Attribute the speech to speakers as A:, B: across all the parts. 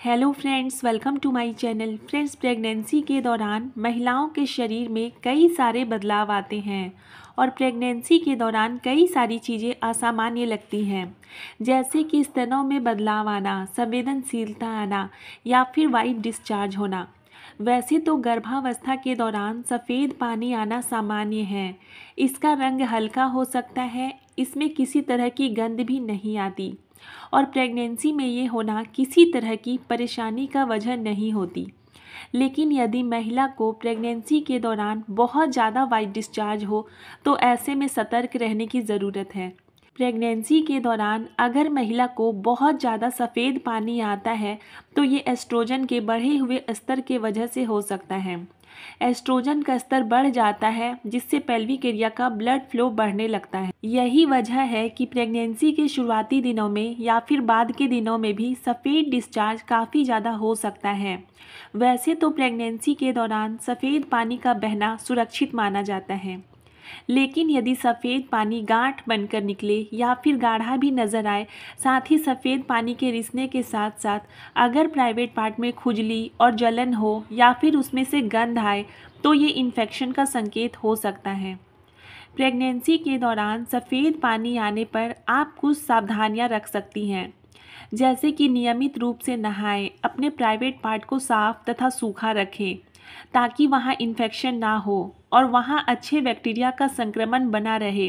A: hello friends welcome to my channel friends pregnancy के दौरान महिलाओं के शरीर में कई सारे बदलाव आते हैं और प्रेगनेंसी के दौरान कई सारी चीज़ें असामान्य लगती हैं जैसे कि स्तनों में बदलाव आना संवेदनशीलता आना या फिर वाइट डिस्चार्ज होना वैसे तो गर्भावस्था के दौरान सफ़ेद पानी आना सामान्य है इसका रंग हल्का हो सकता है इसमें किसी तरह की गंद भी नहीं आती और प्रेगनेंसी में ये होना किसी तरह की परेशानी का वजह नहीं होती लेकिन यदि महिला को प्रेगनेंसी के दौरान बहुत ज़्यादा वाइट डिस्चार्ज हो तो ऐसे में सतर्क रहने की ज़रूरत है प्रेगनेंसी के दौरान अगर महिला को बहुत ज़्यादा सफ़ेद पानी आता है तो ये एस्ट्रोजन के बढ़े हुए स्तर के वजह से हो सकता है एस्ट्रोजन का स्तर बढ़ जाता है जिससे पेल्विक एरिया का ब्लड फ्लो बढ़ने लगता है यही वजह है कि प्रेगनेंसी के शुरुआती दिनों में या फिर बाद के दिनों में भी सफ़ेद डिस्चार्ज काफ़ी ज़्यादा हो सकता है वैसे तो प्रेगनेंसी के दौरान सफ़ेद पानी का बहना सुरक्षित माना जाता है लेकिन यदि सफ़ेद पानी गांठ बनकर निकले या फिर गाढ़ा भी नज़र आए साथ ही सफ़ेद पानी के रिसने के साथ साथ अगर प्राइवेट पार्ट में खुजली और जलन हो या फिर उसमें से गंध आए तो ये इन्फेक्शन का संकेत हो सकता है प्रेगनेंसी के दौरान सफ़ेद पानी आने पर आप कुछ सावधानियां रख सकती हैं जैसे कि नियमित रूप से नहाएं अपने प्राइवेट पार्ट को साफ तथा सूखा रखें ताकि वहाँ इन्फेक्शन ना हो और वहाँ अच्छे बैक्टीरिया का संक्रमण बना रहे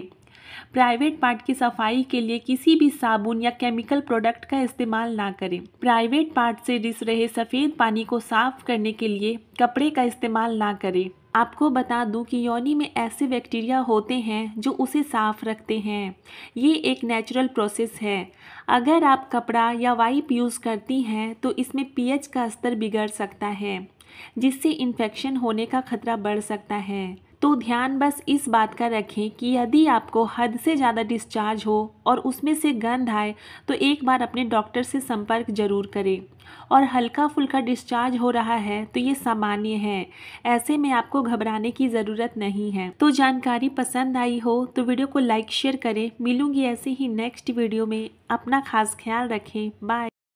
A: प्राइवेट पार्ट की सफाई के लिए किसी भी साबुन या केमिकल प्रोडक्ट का इस्तेमाल ना करें प्राइवेट पार्ट से रिस रहे सफ़ेद पानी को साफ करने के लिए कपड़े का इस्तेमाल ना करें आपको बता दूं कि योनि में ऐसे बैक्टीरिया होते हैं जो उसे साफ रखते हैं ये एक नेचुरल प्रोसेस है अगर आप कपड़ा या वाइप यूज़ करती हैं तो इसमें पीएच का स्तर बिगड़ सकता है जिससे इन्फेक्शन होने का खतरा बढ़ सकता है तो ध्यान बस इस बात का रखें कि यदि आपको हद से ज़्यादा डिस्चार्ज हो और उसमें से गंध आए तो एक बार अपने डॉक्टर से संपर्क ज़रूर करें और हल्का फुल्का डिस्चार्ज हो रहा है तो ये सामान्य है ऐसे में आपको घबराने की ज़रूरत नहीं है तो जानकारी पसंद आई हो तो वीडियो को लाइक शेयर करें मिलूंगी ऐसे ही नेक्स्ट वीडियो में अपना खास ख्याल रखें बाय